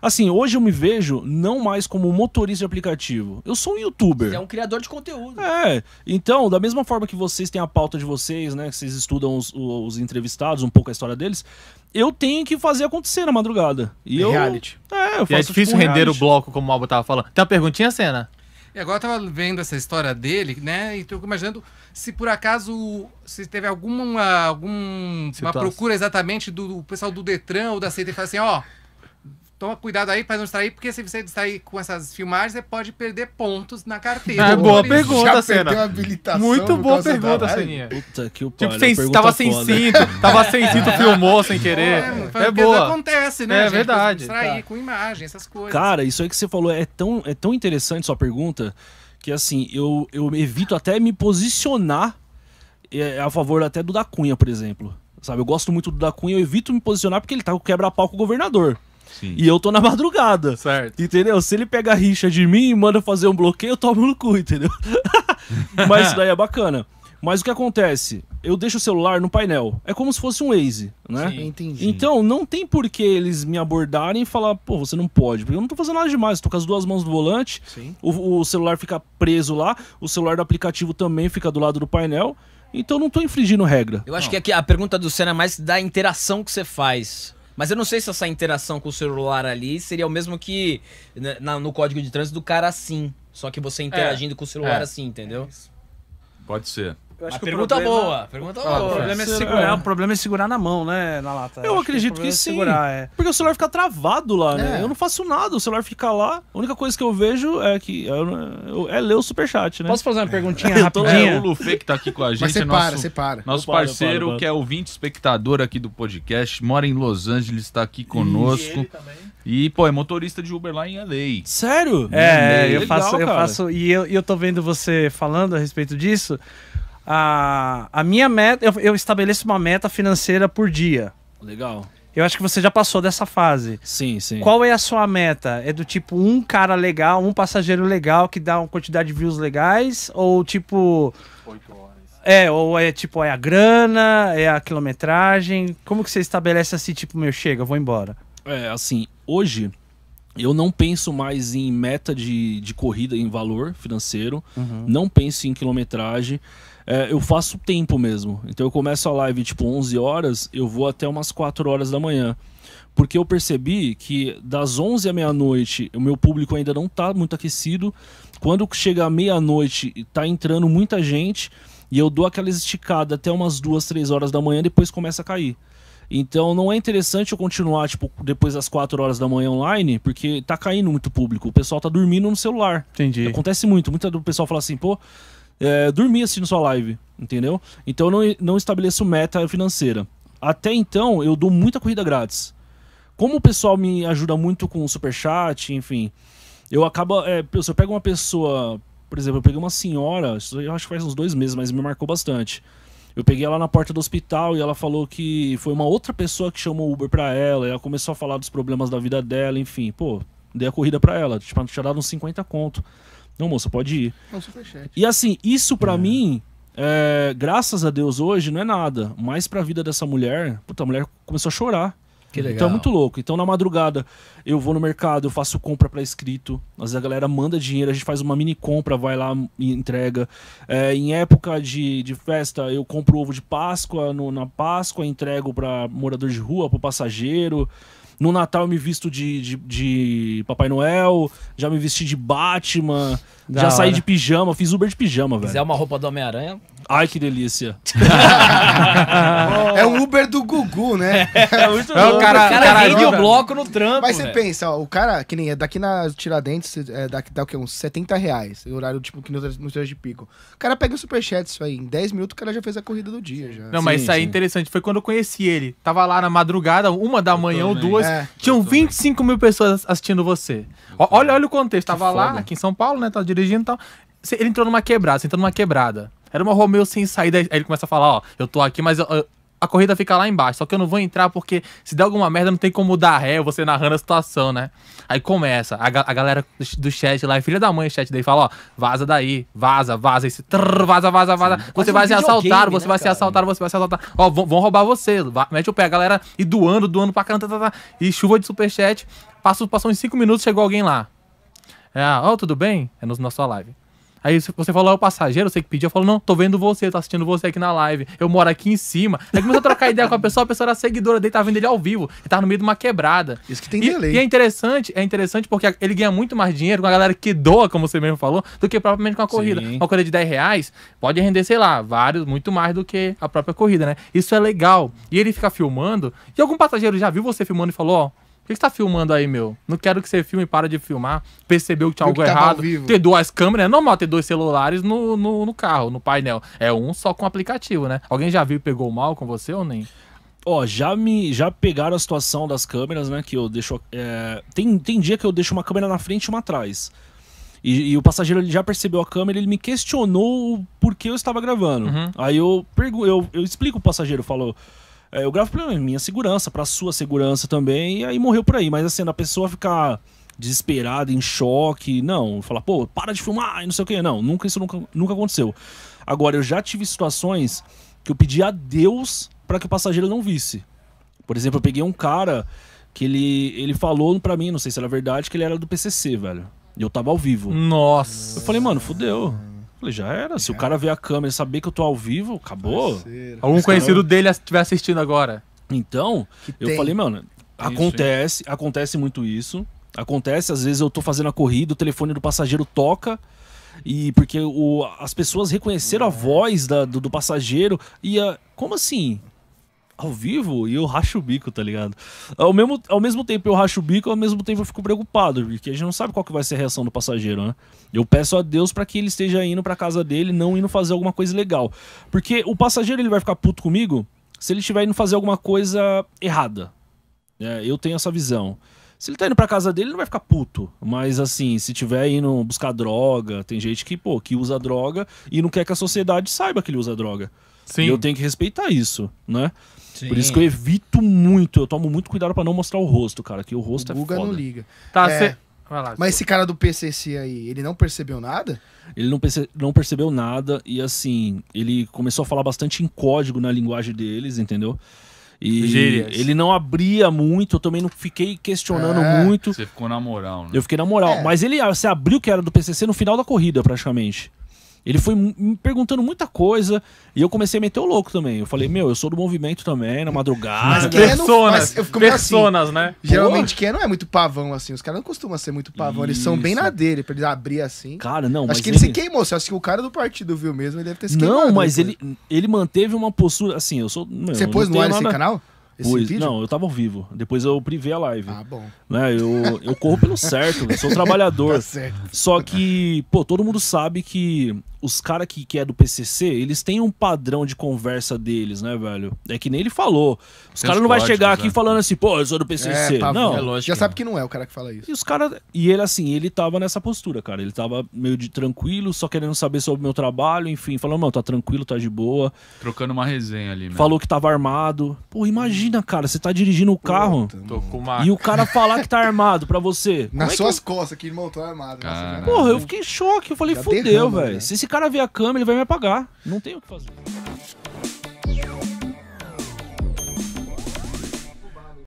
Assim, hoje eu me vejo não mais como motorista de aplicativo. Eu sou um youtuber. Você é um criador de conteúdo. É. Então, da mesma forma que vocês têm a pauta de vocês, né? Que vocês estudam os, os entrevistados, um pouco a história deles, eu tenho que fazer acontecer na madrugada. E eu, reality. É, eu faço, e é difícil tipo, render reality. o bloco, como o Alba tava falando. Tem uma perguntinha, Cena? E agora eu tava vendo essa história dele, né? E tô imaginando se por acaso se teve alguma alguma uma tá- procura exatamente do, do pessoal do Detran ou da CT falar assim, ó, oh, Toma cuidado aí para não distrair, porque se você distrair com essas filmagens, você pode perder pontos na carteira. É, boa Por pergunta, Senna. Muito boa pergunta, Seninha. Puta que o tipo, pariu. Tipo, tava sem foda. cinto, tava sem cinto, filmou sem querer. É, boa. é boa. acontece, né? É gente, verdade. Distrair tá. com imagem, essas coisas. Cara, isso aí que você falou é tão, é tão interessante sua pergunta, que assim, eu, eu evito até me posicionar é, a favor até do da Cunha, por exemplo. Sabe, eu gosto muito do da Cunha, eu evito me posicionar porque ele tá com quebra-pau com o governador. Sim. E eu tô na madrugada. Certo. Entendeu? Se ele pega a rixa de mim e manda fazer um bloqueio, eu tomo no cu, entendeu? Mas isso daí é bacana. Mas o que acontece? Eu deixo o celular no painel. É como se fosse um Waze, né? Sim, entendi. Então, não tem por que eles me abordarem e falar, pô, você não pode, porque eu não tô fazendo nada demais, tô com as duas mãos no volante, o, o, celular fica preso lá, o celular do aplicativo também fica do lado do painel, então não tô infringindo regra. Eu acho não. que aqui a pergunta do Senna é mais da interação que você faz. Mas eu não sei se essa interação com o celular ali seria o mesmo que né, na, no código de trânsito do cara assim. Só que você é, interagindo é, com o celular é. assim, entendeu? Pode ser pergunta problema... boa, pergunta ah, boa. Ah, o problema é, segurar, é, o problema é segurar na mão, né, na lata. Eu, acredito que, é sim. Segurar, é. Porque o celular fica travado lá, né? É. Eu não faço nada, o celular fica lá. A única coisa que eu vejo é que eu, é ler o superchat, né? Posso fazer uma perguntinha rapidinha? É, o Lufê que tá aqui com a gente. Mas é você nosso, para, você para. Nosso parceiro, paro, paro. que é ouvinte espectador aqui do podcast, mora em Los Angeles, está aqui conosco. E, e, pô, é motorista de Uber lá em LA. Sério? É, é eu, legal, faço, eu faço. E eu, eu tô vendo você falando a respeito disso a, a minha meta, eu, eu estabeleço uma meta financeira por dia. Legal. Eu acho que você já passou dessa fase. Sim, sim. Qual é a sua meta? É do tipo um cara legal, um passageiro legal que dá uma quantidade de views legais? Ou tipo. Oito horas. É, ou é tipo, é a grana, é a quilometragem. Como que você estabelece assim, tipo, meu, chega, vou embora? É, assim, hoje eu não penso mais em meta de, de corrida, em valor financeiro. Uhum. Não penso em quilometragem. É, eu faço tempo mesmo. Então eu começo a live tipo 11 horas, eu vou até umas 4 horas da manhã. Porque eu percebi que das 11 à meia-noite, o meu público ainda não está muito aquecido. Quando chega meia-noite, está entrando muita gente. E eu dou aquela esticada até umas 2, 3 horas da manhã, depois começa a cair. Então não é interessante eu continuar, tipo, depois das 4 horas da manhã online, porque tá caindo muito público. O pessoal tá dormindo no celular. Entendi. Acontece muito. Muita do pessoal fala assim, pô, é, dormi assistindo sua live, entendeu? Então eu não, não estabeleço meta financeira. Até então, eu dou muita corrida grátis. Como o pessoal me ajuda muito com o superchat, enfim, eu acabo. É, se eu pego uma pessoa, por exemplo, eu peguei uma senhora, eu acho que faz uns dois meses, mas me marcou bastante. Eu peguei ela na porta do hospital e ela falou que foi uma outra pessoa que chamou o Uber pra ela. ela começou a falar dos problemas da vida dela, enfim. Pô, dei a corrida pra ela. Tipo, tinha dado uns 50 conto. Não, moça, pode ir. É e assim, isso pra é. mim, é, graças a Deus hoje, não é nada. Mas pra vida dessa mulher, puta, a mulher começou a chorar. Que legal. Então é muito louco. Então na madrugada eu vou no mercado, eu faço compra para escrito. Às vezes a galera manda dinheiro, a gente faz uma mini compra, vai lá e entrega. É, em época de, de festa, eu compro ovo de Páscoa no, na Páscoa, entrego para morador de rua, para passageiro. No Natal eu me visto de, de, de, Papai Noel, já me vesti de Batman, da já hora. saí de pijama, fiz Uber de pijama, velho. Se quiser uma roupa do Homem-Aranha, Ai, que delícia. é o Uber do Gugu, né? É, é, é o cara, o cara, cara rende o bloco no trampo. Mas você pensa, ó, o cara, que nem é daqui na Tiradentes, é, daqui dá o quê? Uns 70 reais. O horário, tipo, que nos dias de pico. O cara pega o superchat, isso aí. Em 10 minutos o cara já fez a corrida do dia. Já. Não, sim, mas isso aí é interessante. Foi quando eu conheci ele. Tava lá na madrugada, uma da manhã ou duas. É. Tinham 25 mil pessoas assistindo você. Olha, olha o contexto. Tava lá, aqui em São Paulo, né? Tava dirigindo e tal. Ele entrou numa quebrada, você entrou numa quebrada. Era uma Romeo sem saída. Aí ele começa a falar, ó, eu tô aqui, mas eu, a corrida fica lá embaixo. Só que eu não vou entrar porque se der alguma merda, não tem como dar ré, você narrando a situação, né? Aí começa, a, a galera do, chat lá, filha da mãe, o chat daí fala, ó, vaza daí, vaza, vaza, esse, trrr, vaza, vaza, vaza. Sim, você vai um ser assaltado, você né, vai cara? ser assaltado, você vai ser assaltado. Ó, vão, roubar você, mete o pé, a galera e doando, doando pra caramba, tá, tá, tá, e chuva de superchat. Passou, passou uns 5 minutos, chegou alguém lá. É, ó, tudo bem? É na sua live. Aí você falou, é o passageiro, você que pediu. Eu falo, não, tô vendo você, tô assistindo você aqui na live. Eu moro aqui em cima. Aí começou a trocar ideia com a pessoa, a pessoa era seguidora dele, tá vendo ele ao vivo. Ele tava no meio de uma quebrada. Isso que tem e, delay. E é interessante, é interessante porque ele ganha muito mais dinheiro com a galera que doa, como você mesmo falou, do que propriamente com a corrida. Sim. Uma corrida de 10 reais pode render, sei lá, vários, muito mais do que a própria corrida, né? Isso é legal. E ele fica filmando. E algum passageiro já viu você filmando e falou, ó, que você tá filmando aí, meu? Não quero que você filme e para de filmar. Percebeu que tinha algo que errado. Ter duas câmeras, é normal ter dois celulares no, no, no, carro, no painel. É um só com aplicativo, né? Alguém já viu e pegou mal com você ou nem? Ó, já me já pegaram a situação das câmeras, né? Que eu deixo. É... tem, tem dia que eu deixo uma câmera na frente e uma atrás. E, e, o passageiro ele já percebeu a câmera, ele me questionou por que eu estava gravando. Uhum. Aí eu, pergu eu, eu explico o passageiro, falou. É, eu gravo pra minha segurança, pra sua segurança também, e aí morreu por aí. Mas assim, a pessoa ficar desesperada, em choque, não, falar, pô, para de filmar e não sei o que. Não, nunca isso nunca, nunca aconteceu. Agora, eu já tive situações que eu pedi a Deus para que o passageiro não visse. Por exemplo, eu peguei um cara que ele, ele falou para mim, não sei se era verdade, que ele era do PCC, velho. E eu tava ao vivo. Nossa. Eu falei, mano, fudeu. Falei, já era. Se o cara ver a câmera e saber que eu tô ao vivo, acabou. Parceiro. Algum conhecido cara... dele estiver assistindo agora. Então, que eu tem. falei, mano, acontece, isso, acontece muito isso. Acontece, às vezes eu tô fazendo a corrida, o telefone do passageiro toca. E porque o, as pessoas reconheceram é. a voz da, do, do passageiro. E a, como assim? ao vivo e eu racho o bico, tá ligado? Ao mesmo, ao mesmo tempo eu racho o bico, ao mesmo tempo eu fico preocupado, porque a gente não sabe qual que vai ser a reação do passageiro, né? Eu peço a Deus para que ele esteja indo para casa dele, não indo fazer alguma coisa legal. Porque o passageiro ele vai ficar puto comigo se ele estiver indo fazer alguma coisa errada. É, eu tenho essa visão. Se ele tá indo pra casa dele, ele não vai ficar puto. Mas assim, se tiver indo buscar droga, tem gente que, pô, que usa droga e não quer que a sociedade saiba que ele usa droga. Sim. E eu tenho que respeitar isso, né? Sim. Por isso que eu evito muito, eu tomo muito cuidado para não mostrar o rosto, cara, que o rosto o é foda. não liga. Tá, é, cê... lá, Mas esse cara do PCC aí, ele não percebeu nada? Ele não, perce... não percebeu nada e assim, ele começou a falar bastante em código na linguagem deles, entendeu? E Gírias. ele não abria muito, eu também não fiquei questionando é. muito. Você ficou na moral, né? Eu fiquei na moral. É. Mas ele se ah, abriu que era do PCC no final da corrida, praticamente. Ele foi me perguntando muita coisa e eu comecei a meter o louco também. Eu falei, meu, eu sou do movimento também, na madrugada. Mas personas, mas assim. personas, assim, né? Geralmente Pô. quem não é muito pavão, assim. Os caras não costumam ser muito pavão. Isso. Eles são bem na dele, pra ele abrir assim. Cara, não, Acho que ele, ele, se queimou. Você acha que o cara do partido viu mesmo, ele deve ter se queimado. Não, mas ele, ele manteve uma postura, assim, eu sou... Meu, Você pôs no ar nada... esse canal? não, eu tava ao vivo. Depois eu privei a live. Ah, bom. Né? Eu, eu corro pelo certo, eu sou trabalhador. Tá certo. Só que, pô, todo mundo sabe que os caras que, que é do PCC, eles têm um padrão de conversa deles, né, velho? É que nem ele falou. Os caras não vai chegar aqui é. falando assim, pô, eu sou do PCC. É, tá, não. É lógico, Já sabe que não é o cara que fala isso. E os caras... E ele, assim, ele tava nessa postura, cara. Ele tava meio de tranquilo, só querendo saber sobre o meu trabalho, enfim. falou não, tá tranquilo, tá de boa. Trocando uma resenha ali, mesmo. Né? Falou que tava armado. Pô, imagina, cara, você tá dirigindo o carro Puta, e o cara falar que tá armado pra você. Nas é suas que... costas que irmão, tô armado. Cara. Porra, eu fiquei em choque. Eu falei, Já fudeu, velho. Né? Se esse cara ver a câmera, ele vai me apagar. Não tem o que fazer.